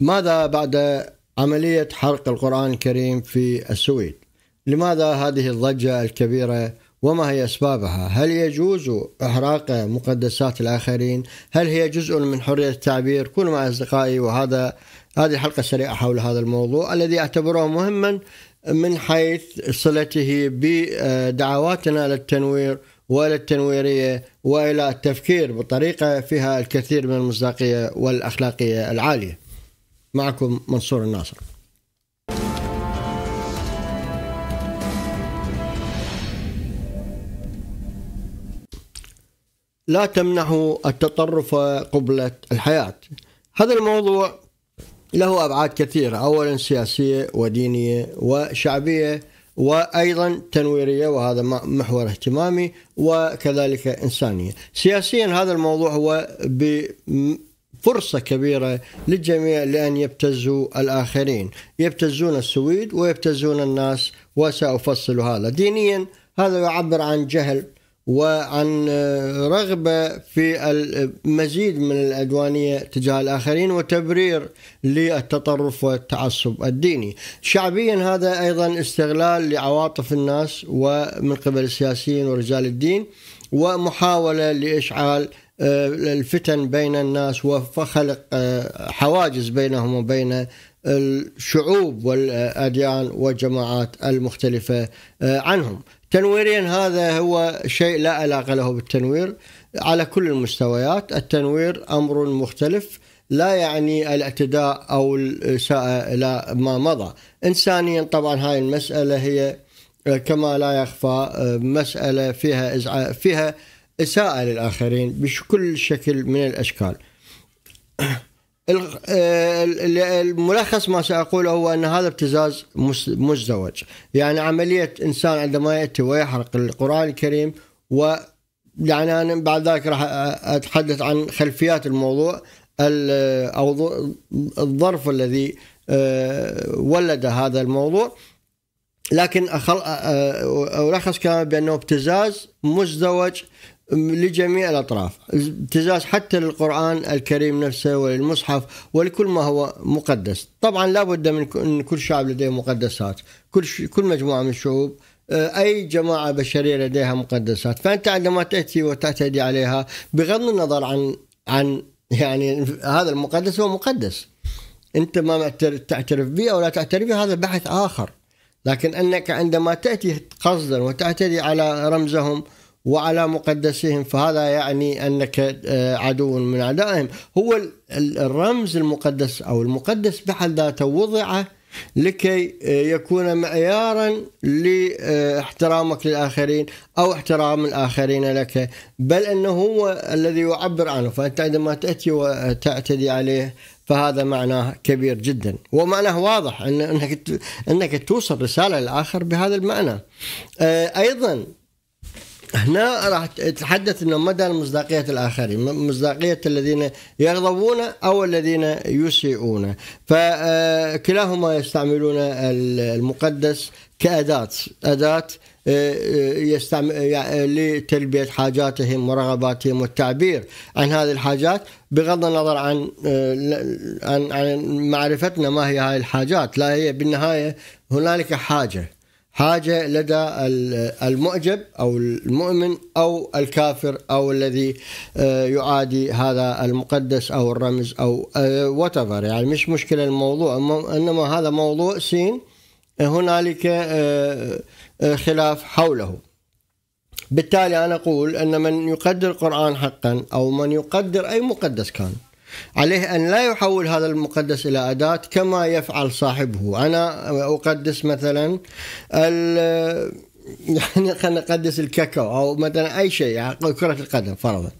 ماذا بعد عملية حرق القرآن الكريم في السويد؟ لماذا هذه الضجة الكبيرة وما هي أسبابها؟ هل يجوز إحراق مقدسات الآخرين؟ هل هي جزء من حرية التعبير؟ كل مع أصدقائي وهذا هذه حلقة سريعة حول هذا الموضوع الذي أعتبره مهما من حيث صلته بدعواتنا للتنوير والى التنويريه والى التفكير بطريقه فيها الكثير من المصداقيه والاخلاقيه العاليه. معكم منصور الناصر لا تمنحوا التطرف قبلة الحياة هذا الموضوع له أبعاد كثيرة أولا سياسية ودينية وشعبية وأيضا تنويرية وهذا محور اهتمامي وكذلك إنسانية سياسيا هذا الموضوع هو فرصة كبيرة للجميع لأن يبتزوا الآخرين يبتزون السويد ويبتزون الناس وسأفصل هذا دينيا هذا يعبر عن جهل وعن رغبة في المزيد من العدوانية تجاه الآخرين وتبرير للتطرف والتعصب الديني شعبيا هذا أيضا استغلال لعواطف الناس ومن قبل السياسيين ورجال الدين ومحاولة لإشعال آه، الفتن بين الناس وخلق آه، حواجز بينهم وبين الشعوب والأديان والجماعات المختلفة آه، عنهم تنويريا هذا هو شيء لا علاقة له بالتنوير على كل المستويات التنوير أمر مختلف لا يعني الاعتداء أو الإساءة إلى ما مضى إنسانيا طبعا هاي المسألة هي كما لا يخفى مسألة فيها إزعاج فيها إساءة للآخرين بكل شكل من الأشكال الملخص ما سأقوله هو أن هذا ابتزاز مزدوج يعني عملية إنسان عندما يأتي ويحرق القرآن الكريم و يعني أنا بعد ذلك راح أتحدث عن خلفيات الموضوع أو الظرف الذي آه، ولد هذا الموضوع لكن ألخص كلامي بأنه ابتزاز مزدوج لجميع الأطراف ابتزاز حتى للقرآن الكريم نفسه وللمصحف ولكل ما هو مقدس طبعا لا بد من أن كل شعب لديه مقدسات كل, ش... كل مجموعة من الشعوب آه، أي جماعة بشرية لديها مقدسات فأنت عندما تأتي وتعتدي عليها بغض النظر عن عن يعني هذا المقدس هو مقدس أنت ما تعترف به أو لا تعترف به هذا بحث آخر لكن أنك عندما تأتي قصدا وتعتدي على رمزهم وعلى مقدسهم فهذا يعني انك آه، عدو من اعدائهم هو الرمز المقدس او المقدس بحد ذاته وضع لكي آه، يكون معيارا لاحترامك آه، للاخرين او احترام الاخرين لك بل انه هو الذي يعبر عنه فانت عندما تاتي وتعتدي عليه فهذا معناه كبير جدا ومعناه واضح انك انك توصل رساله للاخر بهذا المعنى ايضا هنا راح تتحدث انه مدى مصداقيه الاخرين، مصداقيه الذين يغضبون او الذين يسيئون، فكلاهما آه، يستعملون المقدس كاداه، اداه آه، آه، يستعمل لتلبية حاجاتهم ورغباتهم والتعبير عن هذه الحاجات بغض النظر عن عن عن معرفتنا ما هي هذه الحاجات لا هي بالنهاية هنالك حاجة حاجة لدى المعجب أو المؤمن أو الكافر أو الذي آه، يعادي هذا المقدس أو الرمز أو وتفر آه، يعني مش مشكلة الموضوع إنما هذا موضوع سين هنالك آه، خلاف حوله بالتالي أنا أقول أن من يقدر القرآن حقا أو من يقدر أي مقدس كان عليه أن لا يحول هذا المقدس إلى أداة كما يفعل صاحبه أنا أقدس مثلا يعني خلينا نقدس الكاكاو أو مثلا أي شيء يعني كرة القدم فرضا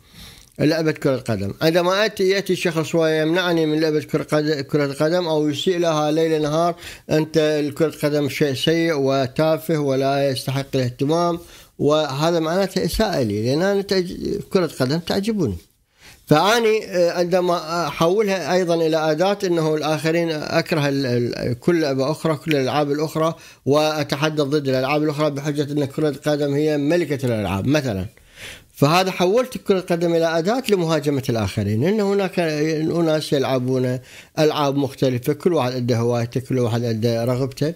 لعبة كرة القدم عندما أتي يأتي شخص ويمنعني من لعبة كرة كرة القدم أو يسيء لها ليل نهار أنت كرة القدم شيء سيء وتافه ولا يستحق الاهتمام وهذا معناته إساءة لي لأن أنا كرة قدم تعجبني فاني آه، عندما احولها ايضا الى اداه انه الاخرين اكره كل اخرى كل الالعاب الاخرى واتحدث ضد الالعاب الاخرى بحجه ان كره القدم هي ملكه الالعاب مثلا فهذا حولت كرة القدم إلى أداة لمهاجمة الآخرين إن هناك أناس يلعبون ألعاب مختلفة كل واحد عنده هوايته كل واحد عنده رغبته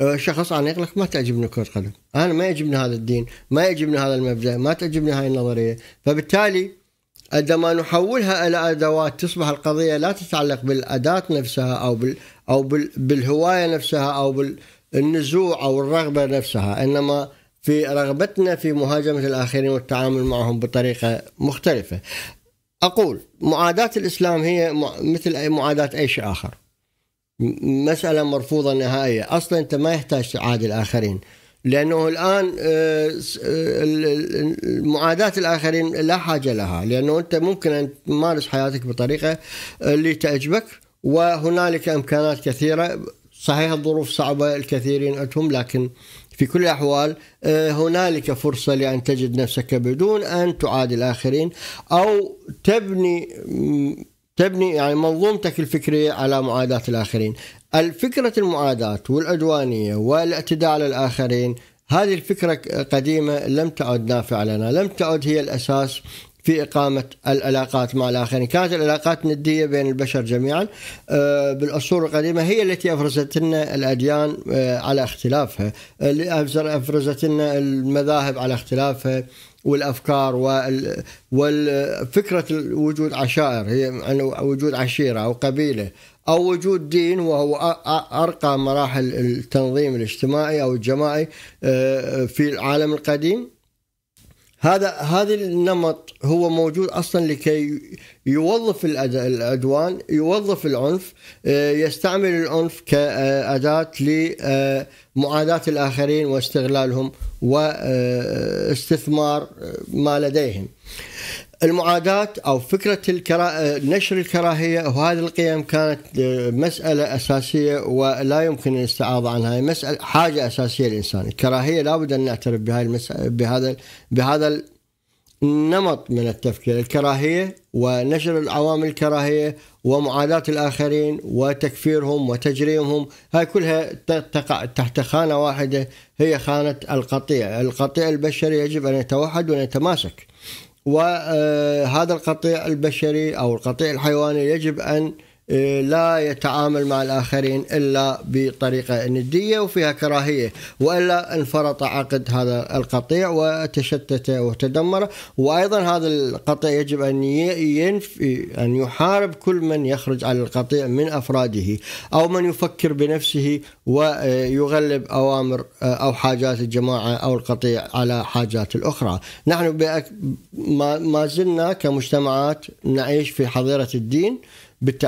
آه، شخص أنا يقول لك ما تعجبني كرة القدم أنا ما يعجبني هذا الدين ما يعجبني هذا المبدأ ما تعجبني هاي النظرية فبالتالي عندما نحولها الى ادوات تصبح القضيه لا تتعلق بالاداه نفسها او بال او بال بالهوايه نفسها او بالنزوع او الرغبه نفسها انما في رغبتنا في مهاجمه الاخرين والتعامل معهم بطريقه مختلفه. اقول معاداه الاسلام هي مثل اي معاداه اي شيء اخر. مساله مرفوضه نهائيه، اصلا انت ما يحتاج تعادي الاخرين. لأنه الآن آه، آه، معاداة الآخرين لا حاجة لها لأنه أنت ممكن أن تمارس حياتك بطريقة آه، اللي تعجبك وهنالك إمكانات كثيرة صحيح الظروف صعبة الكثيرين عندهم لكن في كل الأحوال هنالك فرصة لأن تجد نفسك بدون أن تعادي الآخرين أو تبني تبني يعني منظومتك الفكرية على معاداة الآخرين الفكرة المعاداة والعدوانية والاعتداء على الآخرين هذه الفكرة قديمة لم تعد نافعة لنا لم تعد هي الأساس في إقامة العلاقات مع الآخرين كانت العلاقات ندية بين البشر جميعا آه، بالعصور القديمة هي التي أفرزت لنا الأديان آه، على اختلافها أفرزت لنا المذاهب على اختلافها والافكار والفكره وجود عشائر هي وجود عشيره او قبيله أو وجود دين وهو أرقى مراحل التنظيم الاجتماعي أو الجماعي آه، في العالم القديم هذا هذا النمط هو موجود اصلا لكي يوظف العدوان يوظف العنف آه، يستعمل العنف كاداه لمعاداه آه، الاخرين واستغلالهم واستثمار ما لديهم المعاداة أو فكرة الكرا... نشر الكراهية وهذه القيم كانت مسألة أساسية ولا يمكن الاستعاضة عنها مسألة حاجة أساسية للإنسان الكراهية لابد أن نعترف بهذه المسألة بهذا بهذا النمط من التفكير الكراهية ونشر العوامل الكراهية ومعاداة الآخرين وتكفيرهم وتجريمهم هاي كلها تقع تحت خانة واحدة هي خانة القطيع القطيع البشري يجب أن يتوحد ونتماسك وهذا القطيع البشري او القطيع الحيواني يجب ان إيه، لا يتعامل مع الآخرين إلا بطريقة ندية وفيها كراهية وإلا انفرط عقد هذا القطيع وتشتت وتدمر وأيضا هذا القطيع يجب أن ينفي أن يحارب كل من يخرج على القطيع من أفراده أو من يفكر بنفسه ويغلب أوامر أو حاجات الجماعة أو القطيع على حاجات الأخرى نحن ما زلنا كمجتمعات نعيش في حظيرة الدين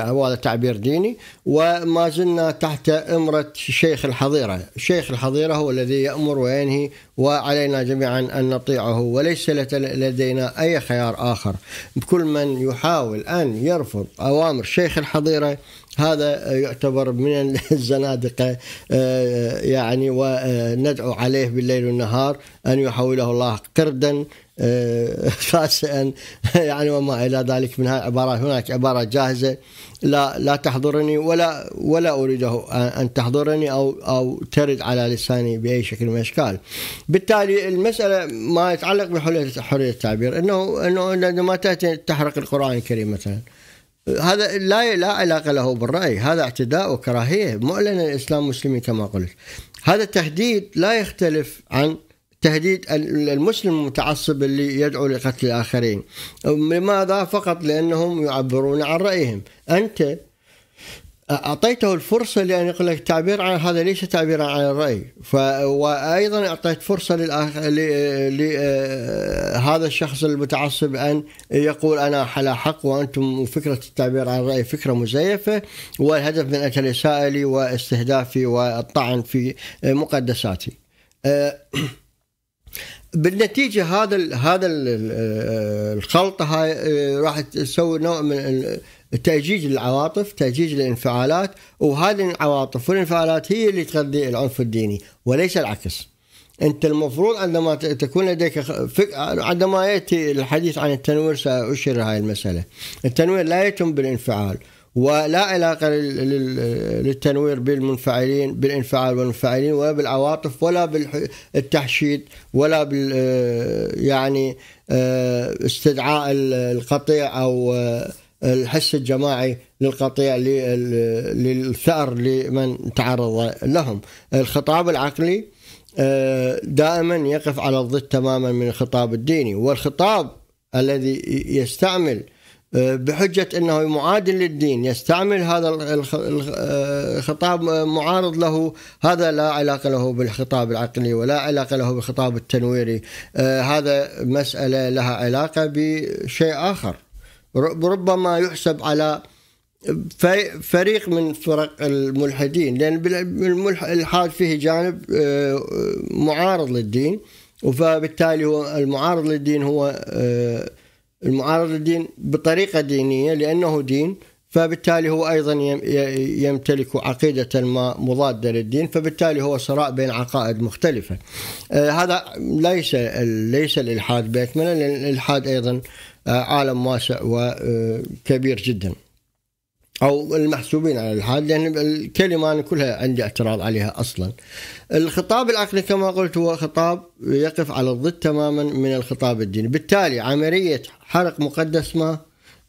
وهذا تعبير ديني وما زلنا تحت امره شيخ الحظيره، شيخ الحظيره هو الذي يامر وينهي وعلينا جميعا ان نطيعه وليس لدينا اي خيار اخر، كل من يحاول ان يرفض اوامر شيخ الحظيره هذا يعتبر من الزنادقه آه، يعني وندعو آه، عليه بالليل والنهار ان يحوله الله قردا فاسا آه، يعني وما إلى ذلك من هاي العبارات هناك عبارة جاهزة لا لا تحضرني ولا ولا أريده أن تحضرني أو أو ترد على لساني بأي شكل من الأشكال بالتالي المسألة ما يتعلق بحرية حرية التعبير أنه أنه عندما تأتي تحرق القرآن الكريم مثلا هذا لا لا علاقة له بالرأي هذا اعتداء وكراهية معلنة الإسلام مسلمين كما قلت هذا التهديد لا يختلف عن تهديد المسلم المتعصب اللي يدعو لقتل الآخرين لماذا؟ فقط لأنهم يعبرون عن رأيهم أنت أعطيته الفرصة لأن يقول لك تعبير عن هذا ليس تعبيرا عن الرأي ف... وأيضا أعطيت فرصة للأخ... ل... ل... هذا الشخص المتعصب أن يقول أنا على حق وأنتم فكرة التعبير عن الرأي فكرة مزيفة والهدف من اجل إسائلي واستهدافي والطعن في مقدساتي أه، بالنتيجه هذا هذا آه، الخلطه هاي آه، راح تسوي نوع من تأجيج العواطف تأجيج الانفعالات وهذه العواطف والانفعالات هي اللي تغذي العنف الديني وليس العكس انت المفروض عندما تكون لديك فك... عندما ياتي الحديث عن التنوير ساشير هاي المساله التنوير لا يتم بالانفعال ولا علاقة للتنوير بالمنفعلين بالانفعال والمنفعلين ولا بالعواطف ولا بالتحشيد ولا بال آه، يعني آه، استدعاء القطيع أو آه، الحس الجماعي للقطيع للثأر لمن تعرض لهم الخطاب العقلي دائما يقف على الضد تماما من الخطاب الديني والخطاب الذي يستعمل بحجة أنه معادل للدين يستعمل هذا الخطاب آه، معارض له هذا لا علاقة له بالخطاب العقلي ولا علاقة له بالخطاب التنويري آه، هذا مسألة لها علاقة بشيء آخر ربما يحسب على فريق من فرق الملحدين لأن الحاد فيه جانب آه، معارض للدين فبالتالي هو المعارض للدين هو المعارض الدين بطريقة دينية لأنه دين فبالتالي هو أيضا يمتلك عقيدة مضادة للدين فبالتالي هو صراع بين عقائد مختلفة آه، هذا ليس ليس الإلحاد بأكمله لأن الإلحاد أيضا آه، عالم واسع وكبير آه، جدا او المحسوبين على الالحاد لان الكلمه انا كلها عندي اعتراض عليها اصلا. الخطاب العقلي كما قلت هو خطاب يقف على الضد تماما من الخطاب الديني، بالتالي عمليه حرق مقدس ما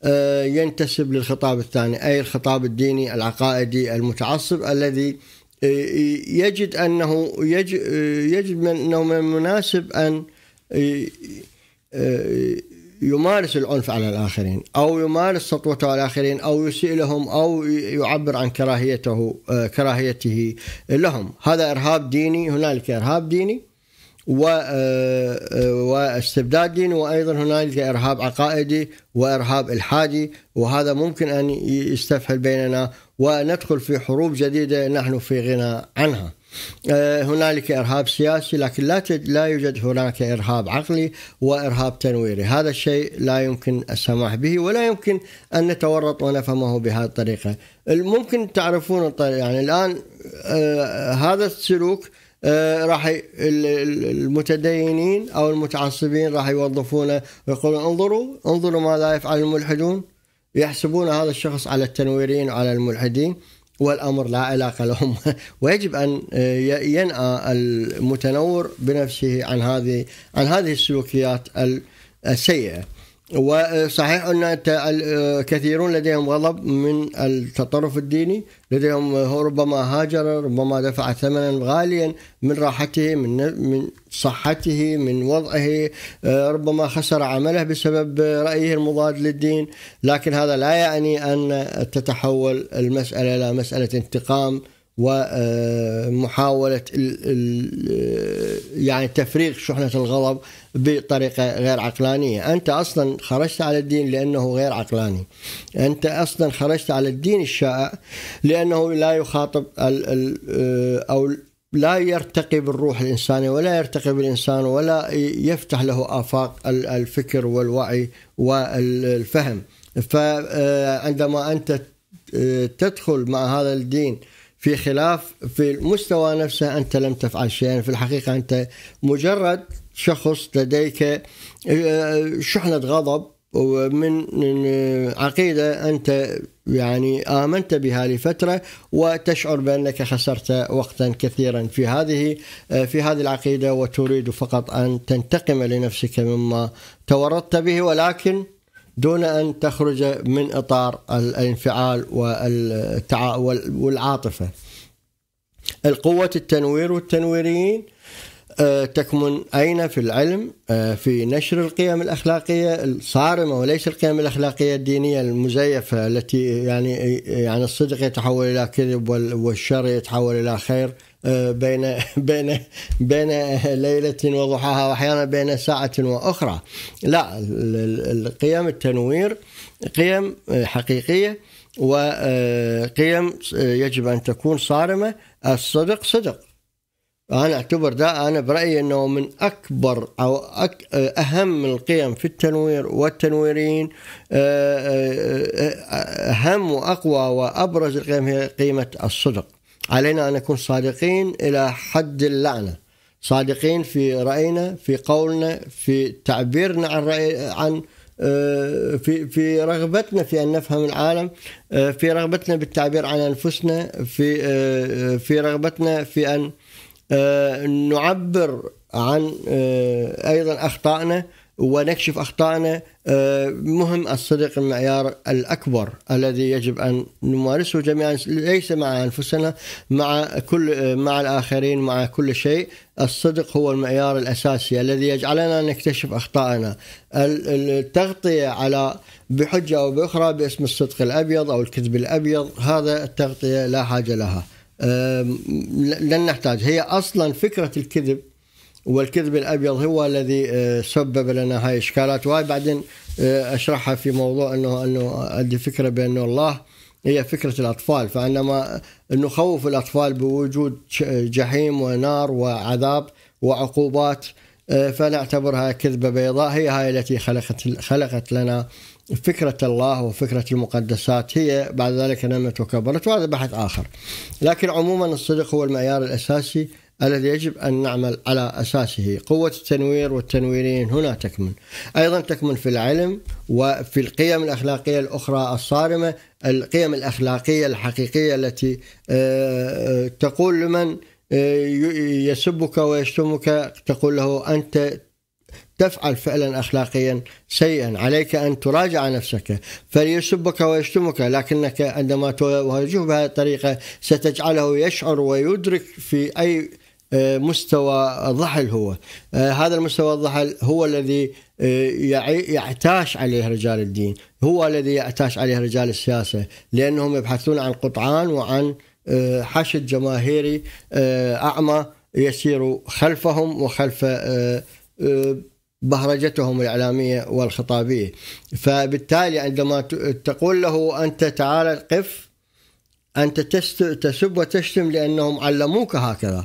آه، ينتسب للخطاب الثاني اي الخطاب الديني العقائدي المتعصب الذي آه، يجد انه آه، يجد من انه من المناسب ان يمارس العنف على الآخرين أو يمارس سطوته على الآخرين أو يسيء لهم أو يعبر عن كراهيته آه، كراهيته لهم هذا إرهاب ديني هنالك إرهاب ديني و آه، آه، واستبداد ديني وايضا هنالك ارهاب عقائدي وارهاب الحادي وهذا ممكن ان يستفحل بيننا وندخل في حروب جديده نحن في غنى عنها. آه، هنالك ارهاب سياسي لكن لا لا يوجد هناك ارهاب عقلي وارهاب تنويري، هذا الشيء لا يمكن السماح به ولا يمكن ان نتورط ونفهمه بهذه الطريقه، ممكن تعرفون يعني الان آه، هذا السلوك آه، راح المتدينين او المتعصبين راح يوظفونه ويقولون انظروا انظروا ماذا يفعل الملحدون يحسبون هذا الشخص على التنويرين وعلى الملحدين والأمر لا علاقة لهم ويجب أن آه، ينأى المتنور بنفسه عن هذه عن هذه السلوكيات السيئة وصحيح ان آه، كثيرون لديهم غضب من التطرف الديني، لديهم هو آه، ربما هاجر، ربما دفع ثمنا غاليا من راحته، من من صحته، من وضعه، آه، ربما خسر عمله بسبب رايه المضاد للدين، لكن هذا لا يعني ان تتحول المساله الى مساله انتقام ومحاولة يعني تفريغ شحنة الغضب بطريقة غير عقلانية أنت أصلا خرجت على الدين لأنه غير عقلاني أنت أصلا خرجت على الدين الشائع لأنه لا يخاطب أو لا يرتقي بالروح الإنسانية ولا يرتقي بالإنسان ولا يفتح له آفاق الفكر والوعي والفهم فعندما أنت تدخل مع هذا الدين في خلاف في المستوى نفسه أنت لم تفعل شيئا في الحقيقة أنت مجرد شخص لديك آه، شحنة غضب ومن آه، عقيدة أنت يعني آمنت بها لفترة وتشعر بأنك خسرت وقتا كثيرا في هذه آه، في هذه العقيدة وتريد فقط أن تنتقم لنفسك مما تورطت به ولكن دون أن تخرج من إطار الانفعال والعاطفة القوة التنوير والتنويريين آه، تكمن أين في العلم آه، في نشر القيم الأخلاقية الصارمة وليس القيم الأخلاقية الدينية المزيفة التي يعني يعني الصدق يتحول إلى كذب والشر يتحول إلى خير بين بين بين ليلة وضحاها وأحيانا بين ساعة وأخرى لا القيم التنوير قيم حقيقية وقيم آه، آه، يجب أن تكون صارمة الصدق صدق أنا أعتبر ده أنا برأيي أنه من أكبر أو أك آه، أهم القيم في التنوير والتنويرين أهم وأقوى وأبرز القيم هي قيمة الصدق علينا أن نكون صادقين إلى حد اللعنة صادقين في رأينا في قولنا في تعبيرنا عن رأي عن آه، في في رغبتنا في ان نفهم العالم آه، في رغبتنا بالتعبير عن انفسنا في آه، في رغبتنا في ان نعبر عن ايضا اخطائنا ونكشف أخطائنا آه، مهم الصدق المعيار الأكبر الذي يجب أن نمارسه جميعا ليس مع أنفسنا مع كل مع الآخرين مع كل شيء الصدق هو المعيار الأساسي الذي يجعلنا نكتشف أخطائنا التغطية على بحجة أو بأخرى باسم الصدق الأبيض أو الكذب الأبيض هذا التغطية لا حاجة لها لن نحتاج هي أصلا فكرة الكذب والكذب الابيض هو الذي آه، سبب لنا هاي الاشكالات وهاي بعدين آه، اشرحها في موضوع انه انه ادي فكره بانه الله هي فكره الاطفال فعندما نخوف الاطفال بوجود جحيم ونار وعذاب وعقوبات آه، فنعتبرها كذبه بيضاء هي هاي التي خلقت خلقت لنا فكرة الله وفكرة المقدسات هي بعد ذلك نمت وكبرت وهذا بحث آخر لكن عموما الصدق هو المعيار الأساسي الذي يجب أن نعمل على أساسه قوة التنوير والتنويرين هنا تكمن أيضا تكمن في العلم وفي القيم الأخلاقية الأخرى الصارمة القيم الأخلاقية الحقيقية التي آه، آه، تقول لمن آه، يسبك ويشتمك تقول له أنت تفعل فعلا اخلاقيا سيئا عليك ان تراجع نفسك فليسبك ويشتمك لكنك عندما تواجهه بهذه الطريقه ستجعله يشعر ويدرك في اي آه، مستوى الضحل هو آه، هذا المستوى الضحل هو الذي آه، يعتاش عليه رجال الدين هو الذي يعتاش عليه رجال السياسة لأنهم يبحثون عن قطعان وعن حشد جماهيري أعمى يسير خلفهم وخلف بهرجتهم الإعلامية والخطابية فبالتالي عندما تقول له أنت تعال قف أنت تسب وتشتم لأنهم علموك هكذا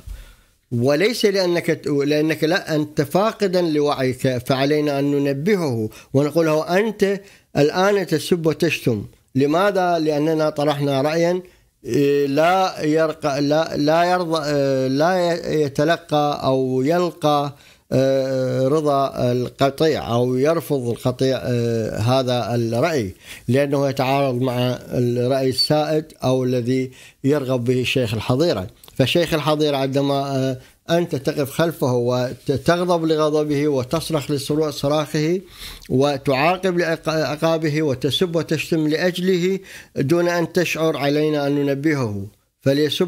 وليس لأنك لأنك لا أنت فاقدا لوعيك فعلينا أن ننبهه ونقول له أنت الآن تسب وتشتم لماذا؟ لأننا طرحنا رأيا إيه، لا يرقى لا لا يرضى إيه، لا يتلقى أو يلقى إيه، رضا القطيع او يرفض القطيع هذا الراي لانه يتعارض مع الراي السائد او الذي يرغب به شيخ الحظيره. فالشيخ الحضير عندما آه، أنت تقف خلفه وتغضب لغضبه وتصرخ لصراخه وتعاقب لعقابه وتسب وتشتم لأجله دون أن تشعر علينا أن ننبهه فليسب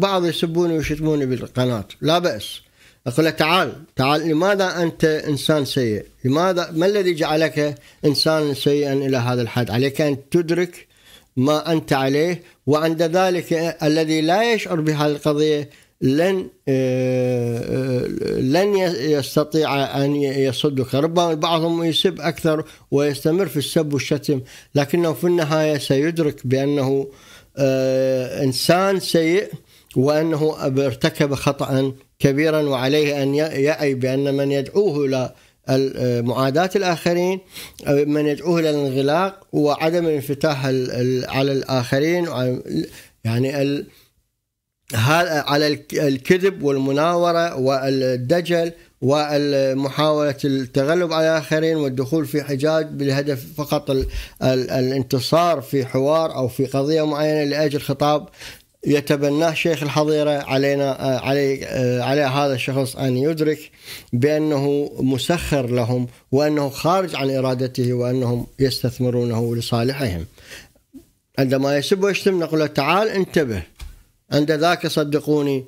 بعض يسبون ويشتمون بالقناة لا بأس أقول تعال تعال لماذا أنت إنسان سيء لماذا ما الذي جعلك إنسان سيئا إلى هذا الحد عليك أن تدرك ما أنت عليه وعند ذلك الذي لا يشعر بهذه القضية لن آه، آه، لن يستطيع ان يصدك ربما بعضهم يسب اكثر ويستمر في السب والشتم لكنه في النهايه سيدرك بانه آه، انسان سيء وانه ارتكب خطا كبيرا وعليه ان يعي بان من يدعوه الى معاداة الآخرين من يدعوه إلى الانغلاق وعدم الانفتاح على الآخرين يعني على الكذب والمناورة والدجل ومحاولة التغلب على الآخرين والدخول في حجاج بالهدف فقط الانتصار في حوار أو في قضية معينة لأجل خطاب يتبناه شيخ الحظيرة علينا آه، علي آه، على هذا الشخص أن يدرك بأنه مسخر لهم وأنه خارج عن إرادته وأنهم يستثمرونه لصالحهم عندما يسب ويشتم نقول له تعال انتبه عند ذاك صدقوني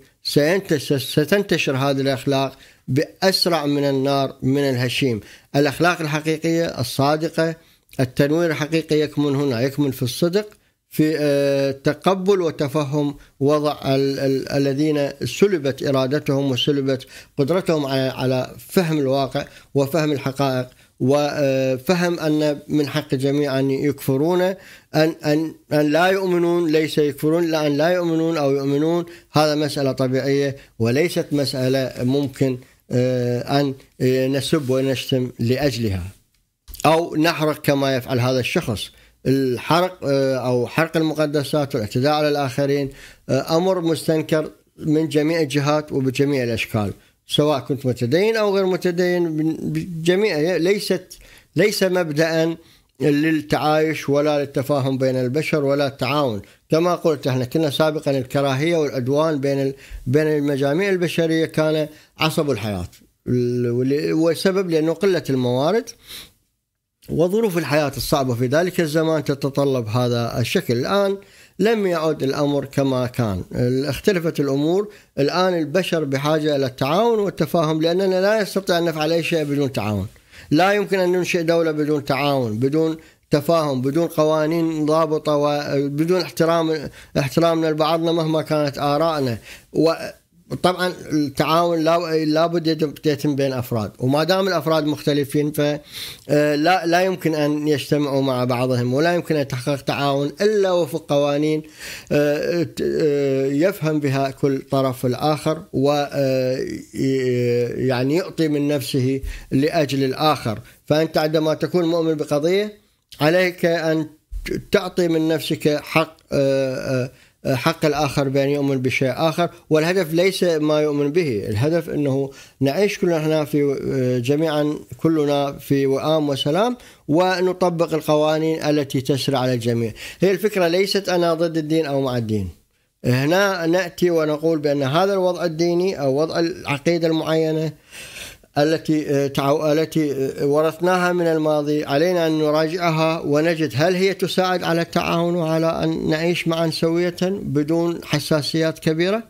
ستنتشر هذه الأخلاق بأسرع من النار من الهشيم الأخلاق الحقيقية الصادقة التنوير الحقيقي يكمن هنا يكمن في الصدق في آه، تقبل وتفهم وضع الذين سلبت ارادتهم وسلبت قدرتهم على فهم الواقع وفهم الحقائق وفهم آه، ان من حق الجميع ان يكفرون ان ان ان لا يؤمنون ليس يكفرون لا ان لا يؤمنون او يؤمنون هذا مساله طبيعيه وليست مساله ممكن آه، ان نسب ونشتم لاجلها او نحرق كما يفعل هذا الشخص الحرق آه، او حرق المقدسات والاعتداء على الاخرين آه، امر مستنكر من جميع الجهات وبجميع الاشكال سواء كنت متدين او غير متدين بجميع ليست ليس مبدأ للتعايش ولا للتفاهم بين البشر ولا التعاون كما قلت احنا كنا سابقا الكراهيه والعدوان بين بين المجاميع البشريه كان عصب الحياه والسبب لانه قله الموارد وظروف الحياة الصعبة في ذلك الزمان تتطلب هذا الشكل الآن لم يعد الأمر كما كان اختلفت الأمور الآن البشر بحاجة إلى التعاون والتفاهم لأننا لا نستطيع أن نفعل أي شيء بدون تعاون لا يمكن أن ننشئ دولة بدون تعاون بدون تفاهم بدون قوانين ضابطة وبدون احترام احترامنا لبعضنا مهما كانت آرائنا و طبعا التعاون لا لابد يتم بين افراد وما دام الافراد مختلفين فلا آه، لا يمكن ان يجتمعوا مع بعضهم ولا يمكن ان يتحقق تعاون الا وفق قوانين آه، آه، يفهم بها كل طرف الاخر ويعني يعطي من نفسه لاجل الاخر فانت عندما تكون مؤمن بقضيه عليك ان تعطي من نفسك حق حق الآخر بأن يؤمن بشيء آخر والهدف ليس ما يؤمن به الهدف أنه نعيش كلنا في آه، جميعا كلنا في وئام وسلام ونطبق القوانين التي تسري على الجميع هي الفكرة ليست أنا ضد الدين أو مع الدين هنا نأتي ونقول بأن هذا الوضع الديني أو وضع العقيدة المعينة التي آه، التي آه، ورثناها من الماضي علينا ان نراجعها ونجد هل هي تساعد على التعاون وعلى ان نعيش معا سويه بدون حساسيات كبيره؟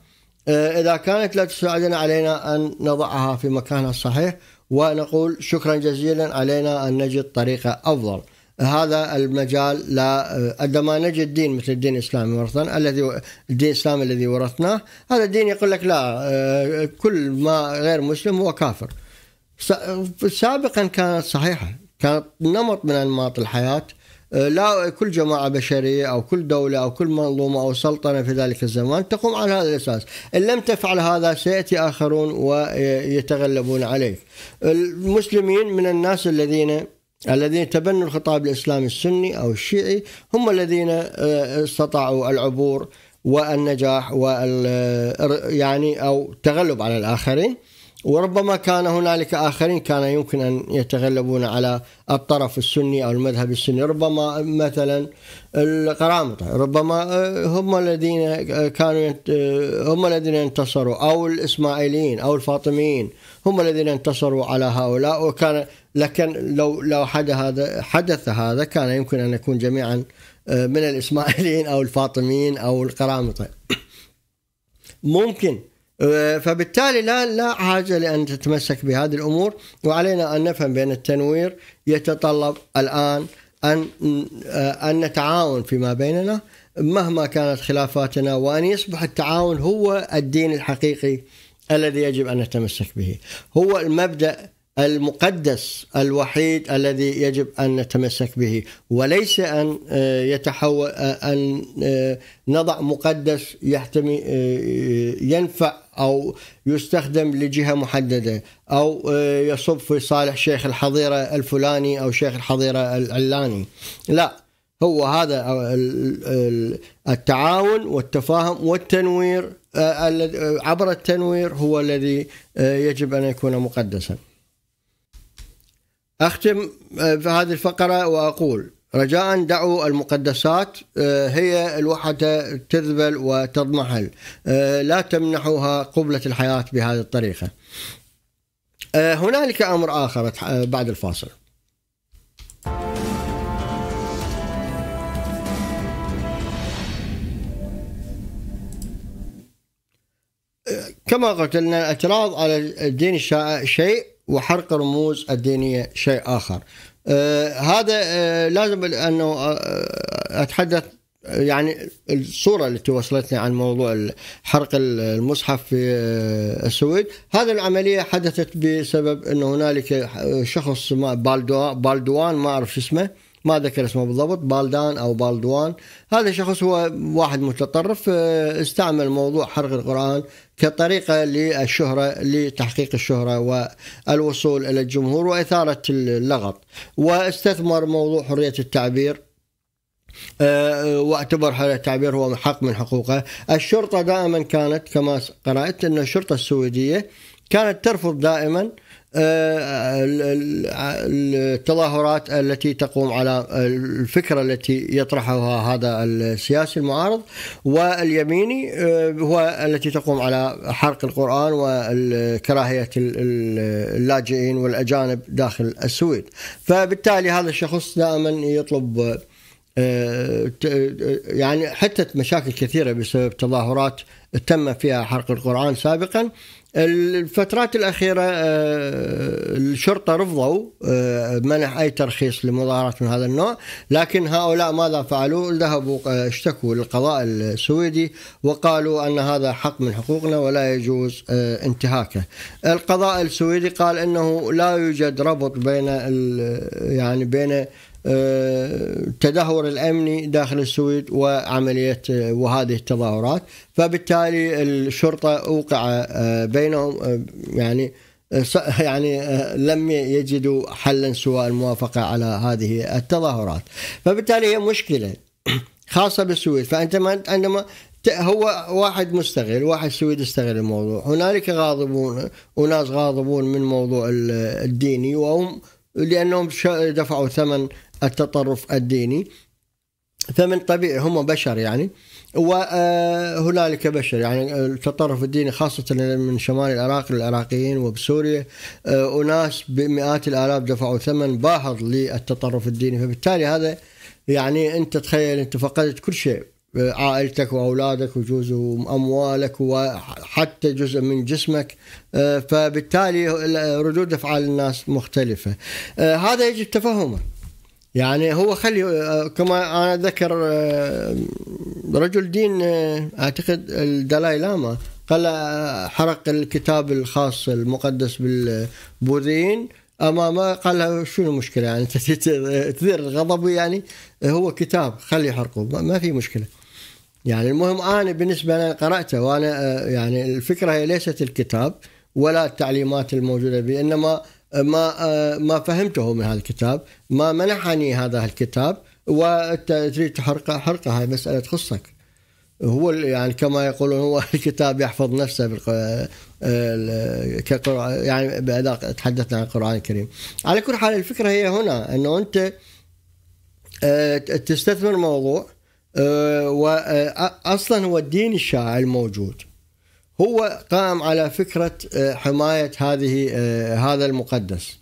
آه، اذا كانت لا تساعدنا علينا ان نضعها في مكانها الصحيح ونقول شكرا جزيلا علينا ان نجد طريقه افضل. هذا المجال لا عندما نجد دين مثل الدين الاسلامي ورثنا الذي الدين الاسلامي الذي ورثناه هذا الدين يقول لك لا كل ما غير مسلم هو كافر. سابقا كانت صحيحه كانت نمط من انماط الحياه آه، لا كل جماعة بشرية أو كل دولة أو كل منظومة أو سلطنة في ذلك الزمان تقوم على هذا الأساس إن لم تفعل هذا سيأتي آخرون ويتغلبون عليك المسلمين من الناس الذين الذين تبنوا الخطاب الإسلامي السني أو الشيعي هم الذين آه، استطاعوا العبور والنجاح وال آه، يعني أو تغلب على الآخرين وربما كان هنالك آخرين كان يمكن أن يتغلبون على الطرف السني أو المذهب السني ربما مثلا القرامطة ربما هم الذين كانوا هم الذين انتصروا أو الإسماعيليين أو الفاطميين هم الذين انتصروا على هؤلاء وكان لكن لو لو حدث هذا حدث هذا كان يمكن أن يكون جميعا آه، من الإسماعيليين أو الفاطميين أو القرامطة ممكن آه، فبالتالي لا لا حاجه لان تتمسك بهذه الامور وعلينا ان نفهم بان التنوير يتطلب الان ان آه، ان نتعاون فيما بيننا مهما كانت خلافاتنا وان يصبح التعاون هو الدين الحقيقي الذي يجب ان نتمسك به، هو المبدا المقدس الوحيد الذي يجب ان نتمسك به وليس ان آه، يتحول ان نضع مقدس يحتمي ينفع أو يستخدم لجهة محددة أو آه، يصب في صالح شيخ الحظيرة الفلاني أو شيخ الحظيرة العلاني لا هو هذا آه، التعاون والتفاهم والتنوير آه، عبر التنوير هو الذي يجب أن يكون مقدسا أختم في هذه الفقرة وأقول رجاء دعوا المقدسات آه، هي الوحدة تذبل وتضمحل آه، لا تمنحوها قبلة الحياة بهذه الطريقة آه، هنالك أمر آخر بعد الفاصل كما قلت ان الاعتراض على الدين الشائع شيء وحرق رموز الدينية شيء آخر آه هذا آه لازم أنه آه أتحدث يعني الصورة التي وصلتني عن موضوع حرق المصحف في أه، السويد هذه العملية حدثت بسبب أن هنالك شخص بالدوان ما أعرف شو اسمه ما ذكر اسمه بالضبط بالدان او بالدوان هذا شخص هو واحد متطرف أه، استعمل موضوع حرق القران كطريقة للشهرة لتحقيق الشهرة والوصول إلى الجمهور وإثارة اللغط واستثمر موضوع حرية التعبير آه، واعتبر هذا التعبير هو حق من حقوقه الشرطة دائما كانت كما قرأت أن الشرطة السويدية كانت ترفض دائما آه، التظاهرات التي تقوم على الفكره التي يطرحها هذا السياسي المعارض واليميني آه، هو التي تقوم على حرق القران وكراهيه اللاجئين والاجانب داخل السويد فبالتالي هذا الشخص دائما يطلب آه، يعني حتى مشاكل كثيره بسبب تظاهرات تم فيها حرق القران سابقا الفترات الأخيرة آه، الشرطة رفضوا آه، منح أي ترخيص لمظاهرات من هذا النوع لكن هؤلاء ماذا فعلوا ذهبوا آه، اشتكوا للقضاء السويدي وقالوا أن هذا حق من حقوقنا ولا يجوز انتهاكه القضاء السويدي قال أنه لا يوجد ربط بين يعني بين التدهور آه، الامني داخل السويد وعمليه آه، وهذه التظاهرات فبالتالي الشرطه اوقع آه، بينهم يعني يعني لم يجدوا حلا سوى الموافقه على هذه التظاهرات فبالتالي هي مشكله خاصه بالسويد فانت عندما هو واحد مستغل واحد سويد استغل الموضوع هنالك غاضبون وناس غاضبون من موضوع الديني وهم لانهم دفعوا ثمن التطرف الديني فمن طبيعي هم بشر يعني وهنالك بشر يعني التطرف الديني خاصة من شمال العراق للعراقيين وبسوريا آه، أناس بمئات الآلاف دفعوا ثمن باهظ للتطرف الديني فبالتالي هذا يعني أنت تخيل أنت فقدت كل شيء آه، عائلتك واولادك وجوز واموالك وحتى جزء من جسمك آه، فبالتالي ردود افعال الناس مختلفه هذا يجب تفهمه يعني هو خلي آه، كما انا ذكر آه، رجل دين آه، اعتقد الدلاي لاما قال حرق الكتاب الخاص المقدس بالبوذيين امامه قال شو المشكله يعني تثير الغضب يعني هو كتاب خلي يحرقه ما في مشكله يعني المهم انا بالنسبه لي قراته وانا يعني الفكره هي ليست الكتاب ولا التعليمات الموجوده به انما ما آه، ما فهمته من هذا الكتاب ما منحني هذا الكتاب وتريد تحرقه حرقه هاي مسألة تخصك هو يعني كما يقولون هو الكتاب يحفظ نفسه آه، آه، يعني بأداء تحدثنا عن القرآن الكريم على كل حال الفكرة هي هنا أنه أنت تستثمر موضوع وأصلا هو الدين الشائع الموجود هو قام على فكرة آه، حماية هذه آه، هذا المقدس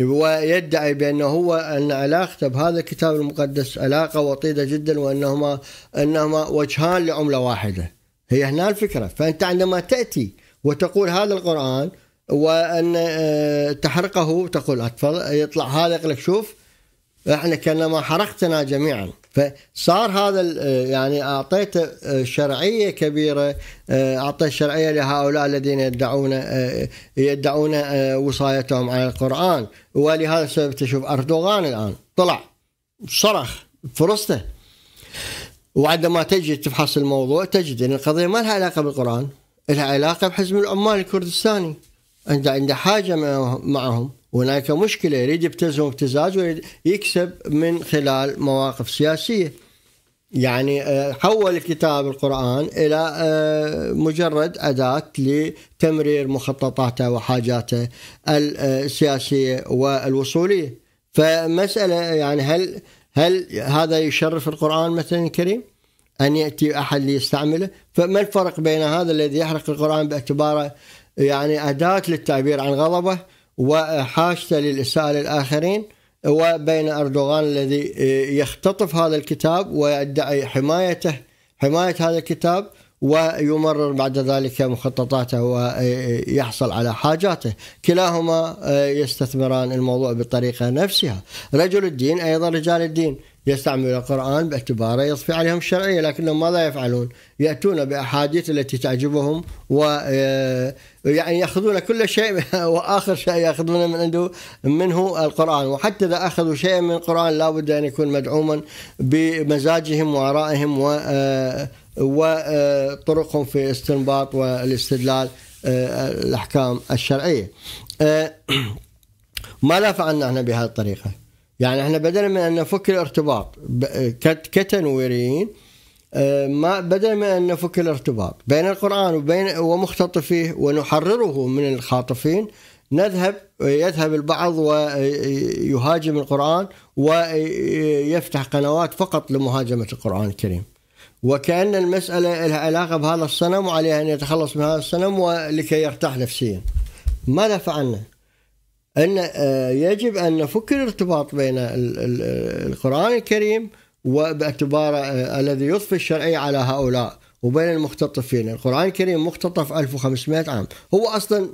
ويدعي بأنه هو أن علاقته بهذا الكتاب المقدس علاقة وطيدة جدا وأنهما أنهما وجهان لعملة واحدة هي هنا الفكرة فأنت عندما تأتي وتقول هذا القرآن وأن آه، تحرقه تقول يطلع هذا لك شوف احنا كانما حرقتنا جميعا فصار هذا آه، يعني اعطيته آه، شرعيه كبيره آه، اعطى شرعيه لهؤلاء الذين يدعون يدعون وصايتهم على القران ولهذا السبب تشوف اردوغان الان طلع صرخ فرصته وعندما تجي تفحص الموضوع تجد ان القضيه ما لها علاقه بالقران لها علاقه بحزب العمال الكردستاني عنده عنده حاجه معهم هناك مشكله يريد يبتزهم ابتزاز ويريد يكسب من خلال مواقف سياسيه يعني آه، حول كتاب القرآن إلى آه، مجرد أداة لتمرير مخططاته وحاجاته آه، السياسية والوصولية فمسألة يعني هل هل هذا يشرف القرآن مثلا الكريم أن يأتي أحد ليستعمله فما الفرق بين هذا الذي يحرق القرآن باعتباره يعني أداة للتعبير عن غضبه وحاجته للإساءة للآخرين وبين أردوغان الذي يختطف هذا الكتاب ويدعي حمايته حماية هذا الكتاب ويمرر بعد ذلك مخططاته ويحصل على حاجاته كلاهما يستثمران الموضوع بالطريقة نفسها رجل الدين أيضا رجال الدين يستعملون القرآن باعتباره يصفي عليهم الشرعية لكنهم ماذا يفعلون يأتون بأحاديث التي تعجبهم ويعني آه، يأخذون كل شيء وآخر شيء يأخذون من عنده منه القرآن وحتى إذا أخذوا شيئا من القرآن لا بد أن يكون مدعوما بمزاجهم وآرائهم وطرقهم آه، آه، في استنباط والاستدلال الأحكام الشرعية ماذا فعلنا احنا بهذه الطريقة يعني احنا بدل من ان نفك الارتباط كتنويريين آه، ما بدل من ان نفك الارتباط بين القران وبين ومختطفيه ونحرره من الخاطفين نذهب يذهب البعض ويهاجم القرآن ويفتح قنوات فقط لمهاجمة القرآن الكريم وكأن المسألة لها علاقة بهذا الصنم وعليه أن يتخلص من هذا الصنم ولكي يرتاح نفسيا ماذا فعلنا؟ أن آه، يجب أن نفك الارتباط بين القرآن الكريم وباعتباره آه، الذي يضفي الشرعية على هؤلاء وبين المختطفين القرآن الكريم مختطف 1500 عام هو أصلا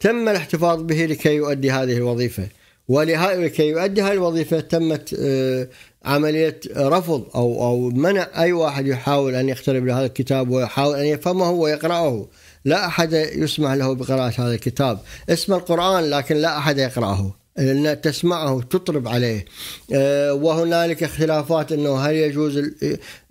تم الاحتفاظ به لكي يؤدي هذه الوظيفة ولكي يؤدي هذه الوظيفة تمت آه، عملية رفض أو أو منع أي واحد يحاول أن يقترب لهذا الكتاب ويحاول أن يفهمه ويقرأه لا أحد يسمح له بقراءة هذا الكتاب اسم القرآن لكن لا أحد يقرأه لان تسمعه تطرب عليه آه، وهنالك اختلافات انه هل يجوز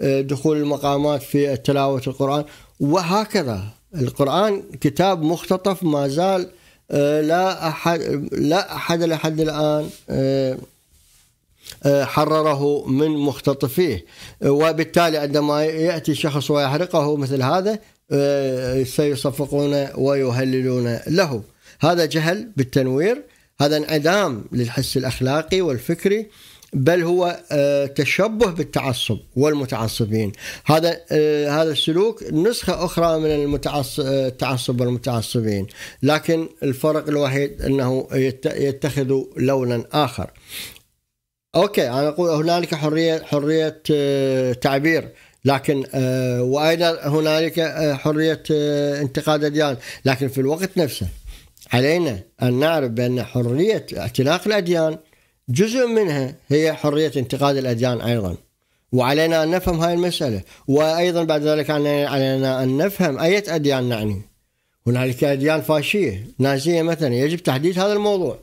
آه، دخول المقامات في تلاوه القران وهكذا القران كتاب مختطف ما زال آه، لا احد لا احد لحد الان حرره من مختطفيه وبالتالي عندما ياتي شخص ويحرقه مثل هذا سيصفقون ويهللون له هذا جهل بالتنوير هذا انعدام للحس الاخلاقي والفكري بل هو آه، تشبه بالتعصب والمتعصبين هذا آه، هذا السلوك نسخه اخرى من آه، التعصب والمتعصبين لكن الفرق الوحيد انه يتخذ لونا اخر اوكي انا اقول هنالك حريه حريه تعبير لكن آه، وايضا هنالك آه، حريه آه، انتقاد الاديان لكن في الوقت نفسه علينا ان نعرف بان حريه اعتناق الاديان جزء منها هي حريه انتقاد الاديان ايضا وعلينا ان نفهم هاي المساله وايضا بعد ذلك علينا ان نفهم اية اديان نعني هنالك اديان فاشيه نازيه مثلا يجب تحديد هذا الموضوع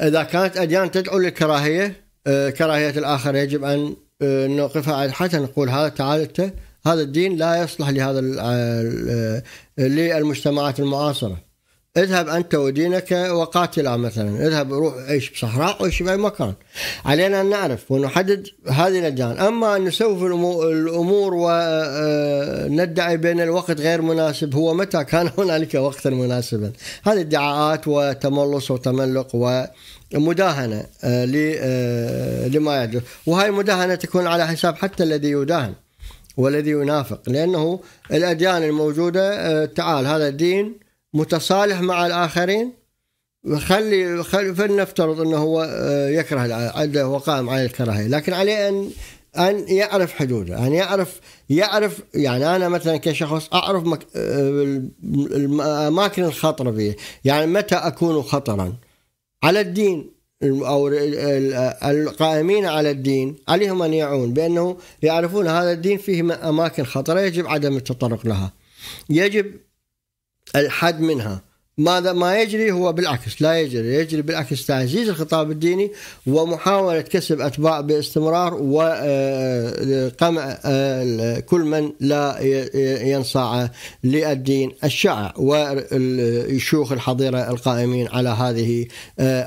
اذا كانت اديان تدعو للكراهيه كراهيه الاخر يجب ان نوقفها على حتى نقول هذا تعالته هذا الدين لا يصلح لهذا آه، للمجتمعات المعاصرة اذهب أنت ودينك وقاتلا مثلا اذهب روح عيش بصحراء وعيش بأي مكان علينا أن نعرف ونحدد هذه اللجان أما أن نسوف الأمور وندعي آه، بأن الوقت غير مناسب هو متى كان هنالك وقتا مناسبا هذه ادعاءات وتملص وتملق و مداهنة آه، آه، لما يحدث وهاي المداهنة تكون على حساب حتى الذي يداهن والذي ينافق لأنه الأديان الموجودة آه، تعال هذا الدين متصالح مع الآخرين خلي خلي فلنفترض انه هو يكره عنده وقائم على الكراهيه، لكن عليه ان ان يعرف حدوده، ان يعرف يعرف يعني انا مثلا كشخص اعرف مك... الاماكن الخطره فيه، يعني متى اكون خطرا؟ على الدين أو القائمين على الدين عليهم أن يعون بأنه يعرفون هذا الدين فيه أماكن خطرة يجب عدم التطرق لها يجب الحد منها ماذا ما يجري هو بالعكس لا يجري يجري بالعكس تعزيز الخطاب الديني ومحاولة كسب أتباع باستمرار وقمع آه، آه، آه، كل من لا ينصاع للدين الشائع والشيوخ الحظيرة القائمين على هذه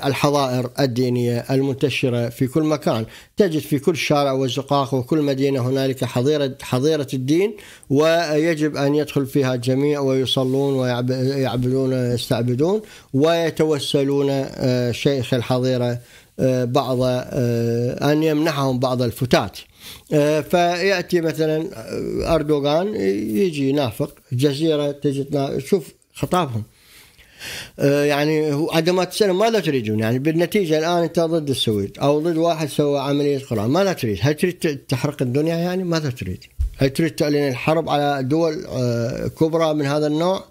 الحظائر الدينية المنتشرة في كل مكان تجد في كل شارع وزقاق وكل مدينة هنالك حظيرة حظيرة الدين ويجب أن يدخل فيها الجميع ويصلون ويعبدون ويستعبدون ويتوسلون آه، شيخ الحظيرة آه، بعض آه، أن يمنحهم بعض الفتات فيأتي مثلا أردوغان يجي نافق جزيرة تجد شوف خطابهم آه، يعني هو السلم تسلم ماذا تريدون يعني بالنتيجه الان انت ضد السويد او ضد واحد سوى عمليه قران ماذا تريد هل تريد تحرق الدنيا يعني ماذا تريد هل تريد تعلن الحرب على دول آه، كبرى من هذا النوع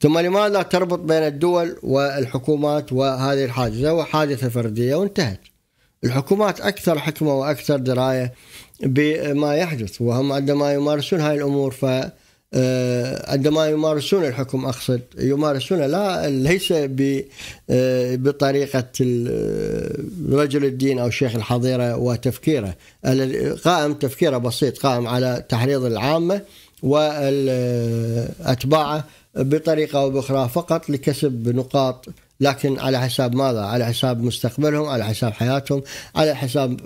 ثم لماذا تربط بين الدول والحكومات وهذه الحادثه هو حادثه فرديه وانتهت الحكومات اكثر حكمه واكثر درايه بما يحدث وهم عندما يمارسون هاي الامور ف آه، عندما يمارسون الحكم اقصد يمارسون لا ليس آه، بطريقه آه، رجل الدين او شيخ الحظيره وتفكيره قائم تفكيره بسيط قائم على تحريض العامه واتباعه بطريقه او باخرى فقط لكسب نقاط لكن على حساب ماذا؟ على حساب مستقبلهم، على حساب حياتهم، على حساب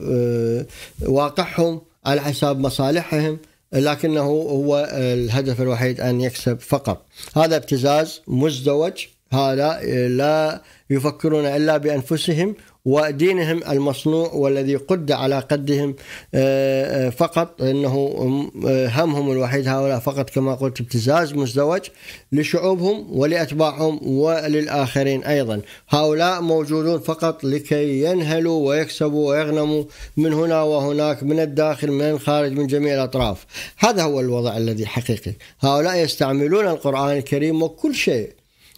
واقعهم، على حساب مصالحهم، لكنه هو الهدف الوحيد أن يكسب فقط هذا ابتزاز مزدوج هذا لا يفكرون إلا بأنفسهم ودينهم المصنوع والذي قد على قدهم آه، آه، فقط انه آه، همهم الوحيد هؤلاء فقط كما قلت ابتزاز مزدوج لشعوبهم ولاتباعهم وللاخرين ايضا هؤلاء موجودون فقط لكي ينهلوا ويكسبوا ويغنموا من هنا وهناك من الداخل من الخارج من جميع الاطراف هذا هو الوضع الذي حقيقي هؤلاء يستعملون القران الكريم وكل شيء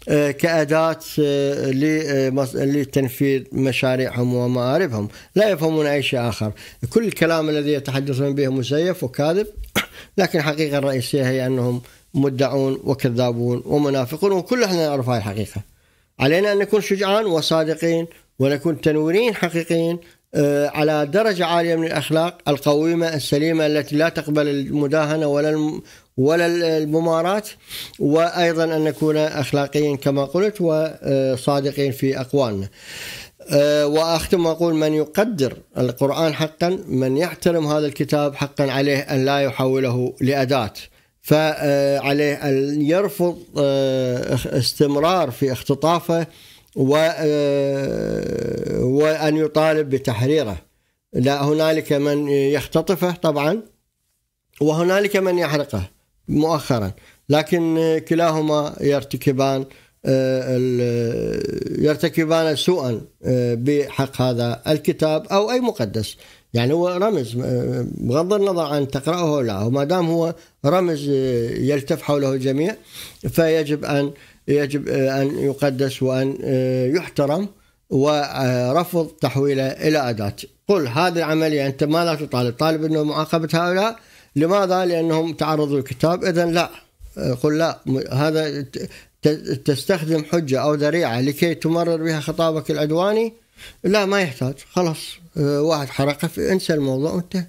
آه، كأداة آه، آه، لتنفيذ مشاريعهم ومآربهم لا يفهمون أي شيء آخر كل الكلام الذي يتحدثون به مزيف وكاذب لكن الحقيقة الرئيسية هي أنهم مدعون وكذابون ومنافقون وكل احنا نعرف هاي الحقيقة علينا أن نكون شجعان وصادقين ونكون تنويرين حقيقيين على درجة عالية من الأخلاق القويمة السليمة التي لا تقبل المداهنة ولا ولا الممارات وايضا ان نكون اخلاقيين كما قلت وصادقين في اقوالنا. أه، واختم واقول من يقدر القران حقا من يحترم هذا الكتاب حقا عليه ان لا يحوله لاداه فعليه ان يرفض أه، استمرار في اختطافه أه، وان يطالب بتحريره لا هنالك من يختطفه طبعا وهنالك من يحرقه مؤخرا لكن آه، كلاهما يرتكبان آه، آه، يرتكبان سوءا بحق هذا الكتاب او اي مقدس يعني هو رمز بغض النظر عن تقراه او لا وما دام هو رمز يلتف حوله الجميع فيجب ان يجب ان يقدس وان يحترم ورفض تحويله الى اداه قل هذه العمليه انت ماذا تطالب طالب انه معاقبه هؤلاء لماذا؟ لأنهم تعرضوا الكتاب إذا لا قل لا هذا تستخدم حجة أو ذريعة لكي تمرر بها خطابك العدواني لا ما يحتاج خلاص آه، واحد حرقه انسى الموضوع وانتهى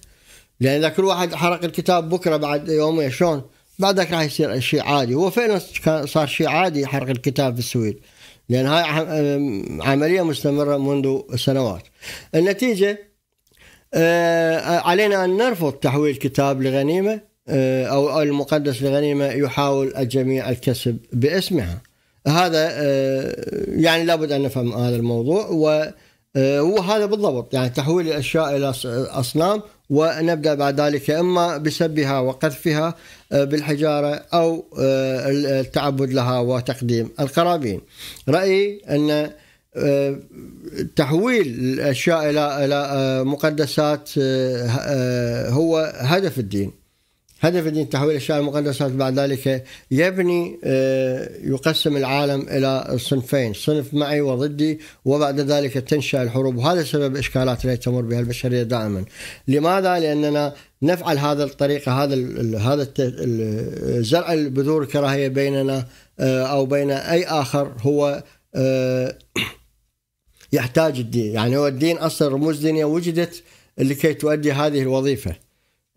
لأن إذا كل واحد حرق الكتاب بكرة بعد يومين شلون؟ بعدك راح يصير شيء عادي هو فعلا صار شيء عادي حرق الكتاب في السويد لأن هاي عملية مستمرة منذ سنوات النتيجة آه، علينا أن نرفض تحويل كتاب لغنيمة آه، أو المقدس لغنيمة يحاول الجميع الكسب باسمها هذا آه، يعني لابد أن نفهم هذا الموضوع وهو هذا بالضبط يعني تحويل الأشياء إلى أصنام ونبدأ بعد ذلك إما بسبها وقذفها بالحجارة أو التعبد لها وتقديم القرابين رأيي أن تحويل الاشياء الى الى آه، مقدسات آه، آه، هو هدف الدين هدف الدين تحويل الاشياء الى مقدسات بعد ذلك يبني يقسم العالم الى صنفين، صنف معي وضدي وبعد ذلك تنشا الحروب وهذا سبب اشكالات التي تمر بها البشريه دائما. لماذا؟ لاننا نفعل هذا الطريقه هذا هذا زرع البذور الكراهيه بيننا او بين اي اخر هو يحتاج الدين يعني هو الدين أصلا رموز دينية وجدت لكي تؤدي هذه الوظيفة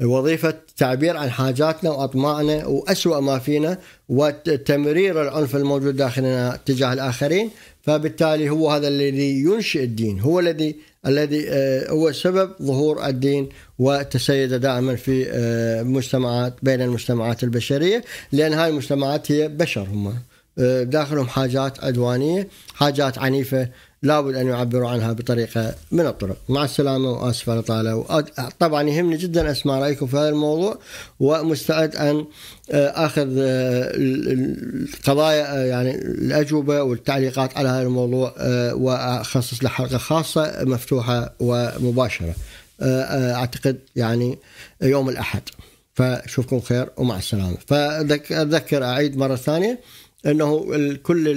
وظيفة تعبير عن حاجاتنا وأطماعنا وأسوأ ما فينا وتمرير العنف الموجود داخلنا تجاه الآخرين فبالتالي هو هذا الذي ينشئ الدين هو الذي الذي آه، هو سبب ظهور الدين وتسيد دائما في آه، مجتمعات بين المجتمعات البشرية لأن هاي المجتمعات هي بشر هم آه، داخلهم حاجات عدوانية حاجات عنيفة لابد أن يعبروا عنها بطريقة من الطرق مع السلامة وآسف على طالة طبعا يهمني جدا أسمع رأيكم في هذا الموضوع ومستعد أن آه، أخذ آه، القضايا آه، يعني الأجوبة والتعليقات على هذا الموضوع وأخصص له حلقة خاصة مفتوحة ومباشرة أعتقد يعني يوم الأحد فشوفكم خير ومع السلامة فأذكر أعيد مرة ثانية أنه كل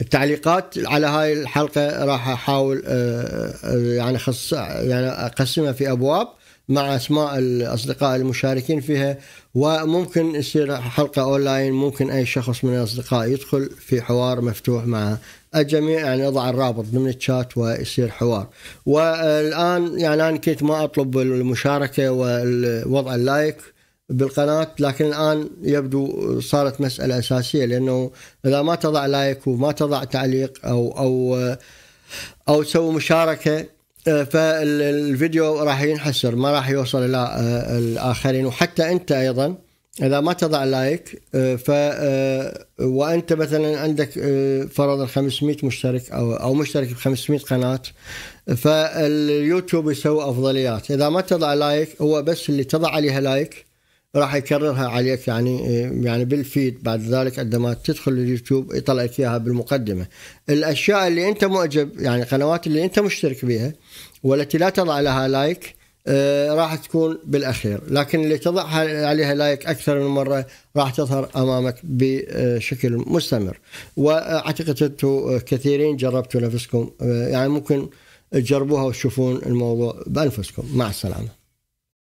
التعليقات على هاي الحلقه راح احاول آه، آه، يعني خص يعني اقسمها في ابواب مع اسماء الاصدقاء المشاركين فيها وممكن يصير حلقه اونلاين ممكن اي شخص من الاصدقاء يدخل في حوار مفتوح مع الجميع يعني اضع الرابط ضمن الشات ويصير حوار والان يعني انا كنت ما اطلب المشاركه ووضع اللايك بالقناة لكن الآن يبدو صارت مسألة أساسية لأنه إذا ما تضع لايك وما تضع تعليق أو أو أو تسوي مشاركة آه، فالفيديو راح ينحسر ما راح يوصل إلى آه، الآخرين وحتى أنت أيضا إذا ما تضع لايك آه، ف وأنت مثلا عندك فرضا 500 مشترك أو أو مشترك ب 500 قناة فاليوتيوب يسوي أفضليات إذا ما تضع لايك هو بس اللي تضع عليها لايك راح يكررها عليك يعني يعني بالفيد بعد ذلك عندما تدخل اليوتيوب يطلع لك اياها بالمقدمه الاشياء اللي انت معجب يعني القنوات اللي انت مشترك بها والتي لا تضع لها لايك آه، راح تكون بالاخير لكن اللي تضع عليها لايك اكثر من مره راح تظهر امامك بشكل مستمر واعتقد انتم كثيرين جربتوا نفسكم آه، يعني ممكن تجربوها وتشوفون الموضوع بانفسكم مع السلامه